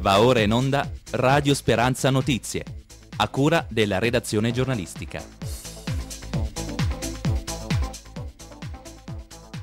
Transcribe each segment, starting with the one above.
Va ora in onda Radio Speranza Notizie, a cura della redazione giornalistica.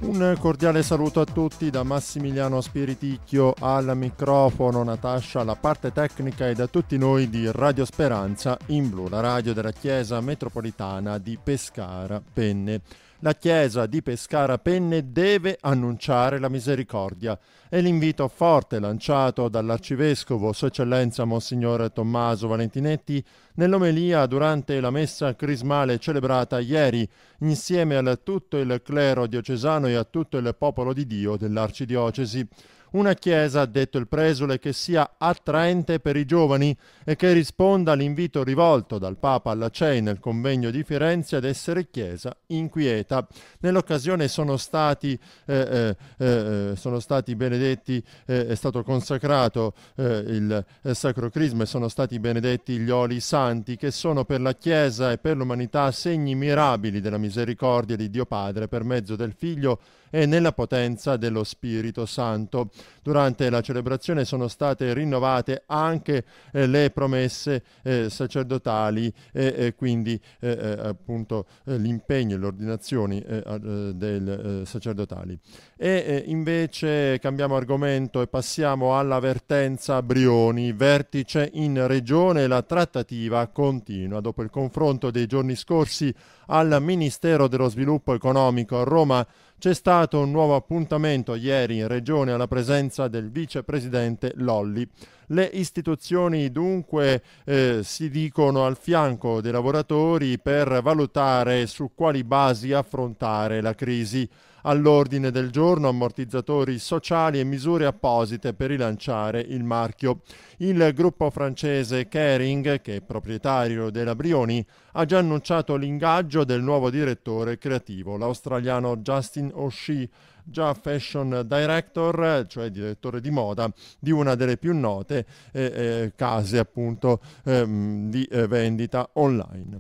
Un cordiale saluto a tutti da Massimiliano Spiriticchio al microfono, Natascia alla parte tecnica e da tutti noi di Radio Speranza in blu, la radio della Chiesa Metropolitana di Pescara Penne. La Chiesa di Pescara Penne deve annunciare la misericordia. È l'invito forte lanciato dall'Arcivescovo, Sua Eccellenza Monsignor Tommaso Valentinetti, nell'omelia durante la messa crismale celebrata ieri, insieme a tutto il clero diocesano e a tutto il popolo di Dio dell'Arcidiocesi. Una chiesa, ha detto il presule, che sia attraente per i giovani e che risponda all'invito rivolto dal Papa alla CEI nel convegno di Firenze ad essere chiesa inquieta. Nell'occasione sono stati, eh, eh, eh, eh sono stati benedetti, eh, è stato consacrato il Sacro Crisma e sono stati benedetti gli oli santi che sono per la Chiesa e per l'umanità segni mirabili della misericordia di Dio Padre per mezzo del Figlio e nella potenza dello Spirito Santo. Durante la celebrazione sono state rinnovate anche eh, le promesse eh, sacerdotali e eh, eh, quindi eh, appunto l'impegno e le ordinazioni del, sacerdotali. E invece cambiamo argomento e passiamo alla vertenza Brioni, vertice in regione, la trattativa continua dopo il confronto dei giorni scorsi al Ministero dello Sviluppo Economico a Roma c'è stato un nuovo appuntamento ieri in Regione alla presenza del vicepresidente Lolli. Le istituzioni dunque eh, si dicono al fianco dei lavoratori per valutare su quali basi affrontare la crisi all'ordine del giorno ammortizzatori sociali e misure apposite per rilanciare il marchio. Il gruppo francese Kering, che è proprietario della Brioni, ha già annunciato l'ingaggio del nuovo direttore creativo, l'australiano Justin O'Shea, già fashion director, cioè direttore di moda di una delle più note eh, eh, case appunto ehm, di eh, vendita online.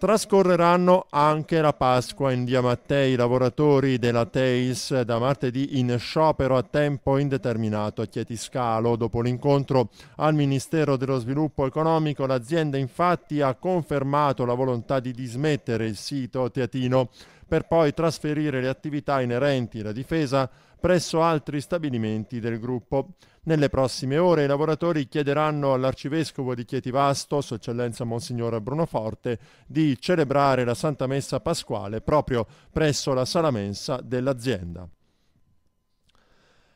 Trascorreranno anche la Pasqua in via Mattei. I lavoratori della Teis da martedì in sciopero a tempo indeterminato a Chietiscalo. Dopo l'incontro al Ministero dello Sviluppo Economico, l'azienda infatti ha confermato la volontà di dismettere il sito teatino per poi trasferire le attività inerenti alla difesa presso altri stabilimenti del gruppo. Nelle prossime ore i lavoratori chiederanno all'arcivescovo di Chieti Vasto, Sua Eccellenza Monsignore Bruno Forte, di celebrare la Santa Messa Pasquale proprio presso la sala mensa dell'azienda.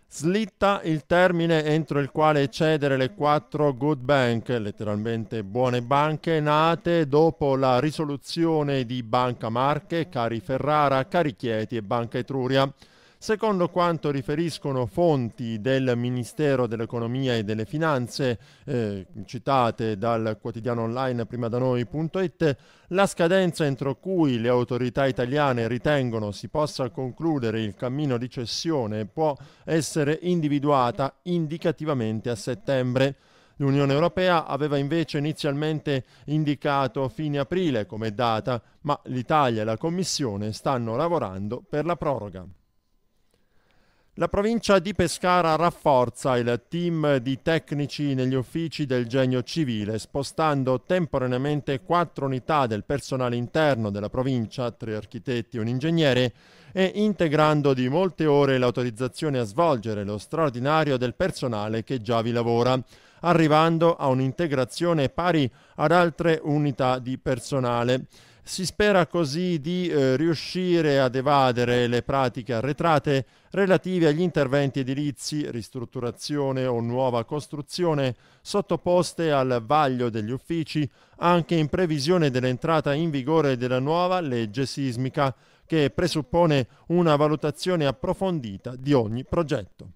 Slitta il termine entro il quale cedere le quattro good bank, letteralmente buone banche, nate dopo la risoluzione di Banca Marche, Cari Ferrara, Cari Chieti e Banca Etruria. Secondo quanto riferiscono fonti del Ministero dell'Economia e delle Finanze, eh, citate dal quotidiano online prima da noi.it, la scadenza entro cui le autorità italiane ritengono si possa concludere il cammino di cessione può essere individuata indicativamente a settembre. L'Unione Europea aveva invece inizialmente indicato fine aprile come data, ma l'Italia e la Commissione stanno lavorando per la proroga. La provincia di Pescara rafforza il team di tecnici negli uffici del genio civile, spostando temporaneamente quattro unità del personale interno della provincia, tre architetti e un ingegnere, e integrando di molte ore l'autorizzazione a svolgere lo straordinario del personale che già vi lavora, arrivando a un'integrazione pari ad altre unità di personale. Si spera così di eh, riuscire ad evadere le pratiche arretrate relative agli interventi edilizi, ristrutturazione o nuova costruzione sottoposte al vaglio degli uffici anche in previsione dell'entrata in vigore della nuova legge sismica che presuppone una valutazione approfondita di ogni progetto.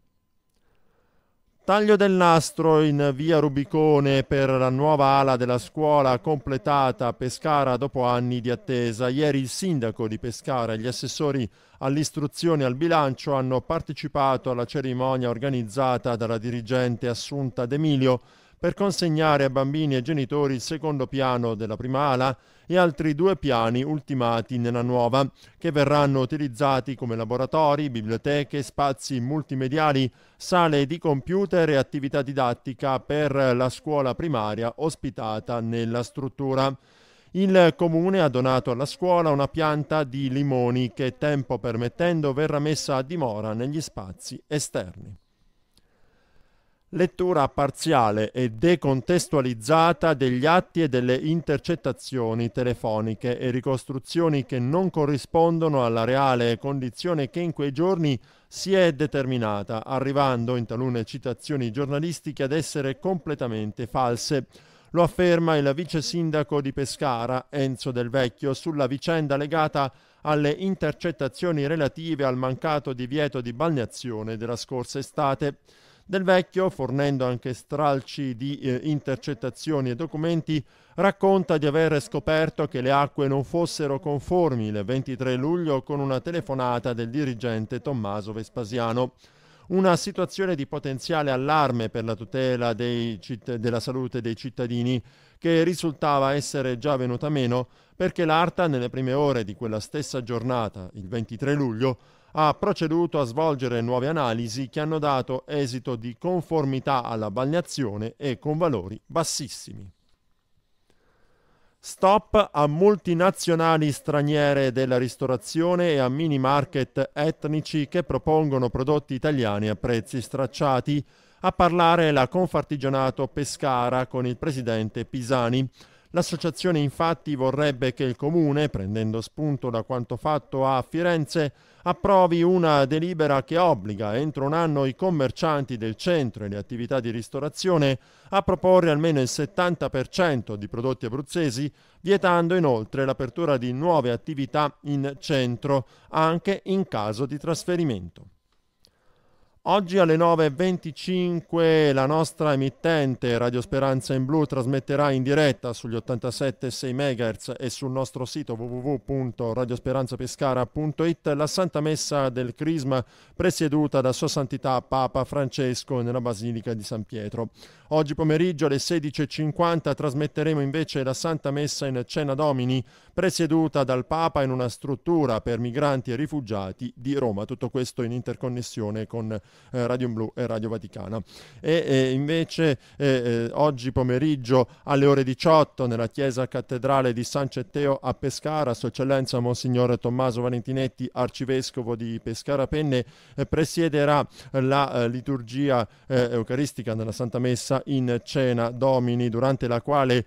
Taglio del nastro in via Rubicone per la nuova ala della scuola completata a Pescara dopo anni di attesa. Ieri il sindaco di Pescara e gli assessori all'istruzione e al bilancio hanno partecipato alla cerimonia organizzata dalla dirigente Assunta D'Emilio per consegnare a bambini e genitori il secondo piano della prima ala e altri due piani ultimati nella nuova, che verranno utilizzati come laboratori, biblioteche, spazi multimediali, sale di computer e attività didattica per la scuola primaria ospitata nella struttura. Il comune ha donato alla scuola una pianta di limoni che, tempo permettendo, verrà messa a dimora negli spazi esterni lettura parziale e decontestualizzata degli atti e delle intercettazioni telefoniche e ricostruzioni che non corrispondono alla reale condizione che in quei giorni si è determinata, arrivando in talune citazioni giornalistiche ad essere completamente false. Lo afferma il vice sindaco di Pescara, Enzo Del Vecchio, sulla vicenda legata alle intercettazioni relative al mancato divieto di balneazione della scorsa estate del vecchio, fornendo anche stralci di eh, intercettazioni e documenti, racconta di aver scoperto che le acque non fossero conformi il 23 luglio con una telefonata del dirigente Tommaso Vespasiano una situazione di potenziale allarme per la tutela citt- della salute dei cittadini che risultava essere già venuta meno perché l'ARTA nelle prime ore di quella stessa giornata, il 23 luglio, ha proceduto a svolgere nuove analisi che hanno dato esito di conformità alla balneazione e con valori bassissimi. Stop a multinazionali straniere della ristorazione e a mini market etnici che propongono prodotti italiani a prezzi stracciati. A parlare la Confartigianato Pescara con il presidente Pisani. L'associazione infatti vorrebbe che il Comune, prendendo spunto da quanto fatto a Firenze, approvi una delibera che obbliga entro un anno i commercianti del centro e le attività di ristorazione a proporre almeno il 70% di prodotti abruzzesi, vietando inoltre l'apertura di nuove attività in centro, anche in caso di trasferimento. Oggi alle 9.25 la nostra emittente Radio Speranza in Blu trasmetterà in diretta sugli 87,6 MHz e sul nostro sito www.radiosperanzapescara.it la Santa Messa del Crisma presieduta da Sua Santità Papa Francesco nella Basilica di San Pietro. Oggi pomeriggio alle 16.50 trasmetteremo invece la Santa Messa in Cena Domini presieduta dal Papa in una struttura per migranti e rifugiati di Roma. Tutto questo in interconnessione con eh, Radio Blu e Radio Vaticana. E eh, invece eh, oggi pomeriggio alle ore 18 nella chiesa cattedrale di San Cetteo a Pescara, Sua Eccellenza Monsignore Tommaso Valentinetti, arcivescovo di Pescara Penne, eh, presiederà la eh, liturgia eh, eucaristica nella Santa Messa in cena domini, durante la quale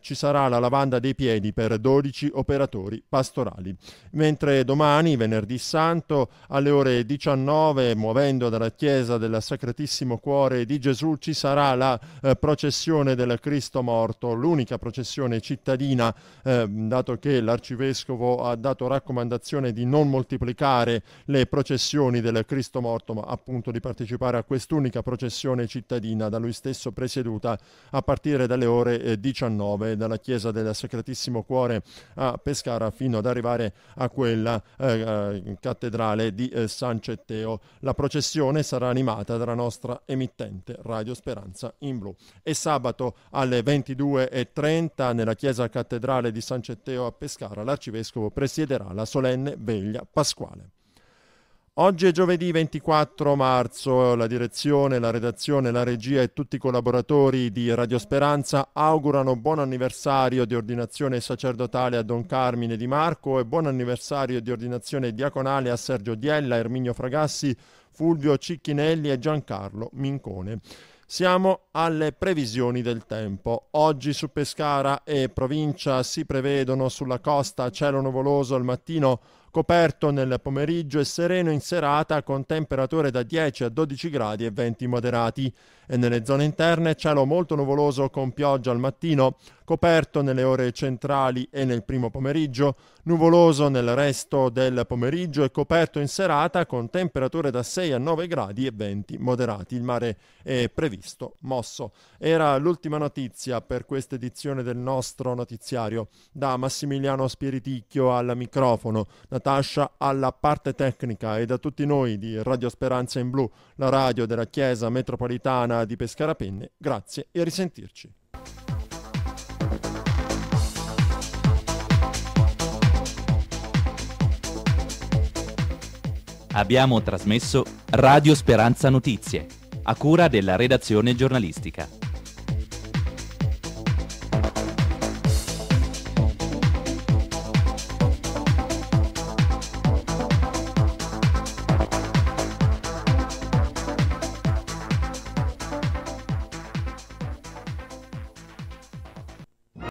ci sarà la lavanda dei piedi per 12 operatori pastorali. Mentre domani, venerdì santo, alle ore 19, muovendo dalla nostra chiesa del Sacratissimo Cuore di Gesù ci sarà la eh, processione del Cristo morto, l'unica processione cittadina, eh, dato che l'arcivescovo ha dato raccomandazione di non moltiplicare le processioni del Cristo morto, ma appunto di partecipare a quest'unica processione cittadina da lui stesso presieduta a partire dalle ore eh, 19 dalla chiesa del Sacratissimo Cuore a Pescara fino ad arrivare a quella eh, eh, cattedrale di eh, San Cetteo. La processione trasmissione sarà animata dalla nostra emittente Radio Speranza in Blu. E sabato alle 22.30 nella chiesa cattedrale di San Cetteo a Pescara l'arcivescovo presiederà la solenne veglia pasquale. Oggi è giovedì 24 marzo, la direzione, la redazione, la regia e tutti i collaboratori di Radio Speranza augurano buon anniversario di ordinazione sacerdotale a Don Carmine Di Marco e buon anniversario di ordinazione diaconale a Sergio Diella, Erminio Fragassi, Fulvio Cicchinelli e Giancarlo Mincone. Siamo alle previsioni del tempo. Oggi su Pescara e provincia si prevedono sulla costa cielo nuvoloso al mattino coperto nel pomeriggio e sereno in serata con temperature da 10 a 12 gradi e venti moderati. E nelle zone interne cielo molto nuvoloso con pioggia al mattino, coperto nelle ore centrali e nel primo pomeriggio, nuvoloso nel resto del pomeriggio e coperto in serata con temperature da 6 a 9 gradi e venti moderati. Il mare è previsto mosso. Era l'ultima notizia per questa edizione del nostro notiziario. Da Massimiliano Spiriticchio al microfono. Natascia alla parte tecnica e da tutti noi di Radio Speranza in Blu, la radio della Chiesa Metropolitana di Pescarapenne, grazie e a risentirci. Abbiamo trasmesso Radio Speranza Notizie, a cura della redazione giornalistica.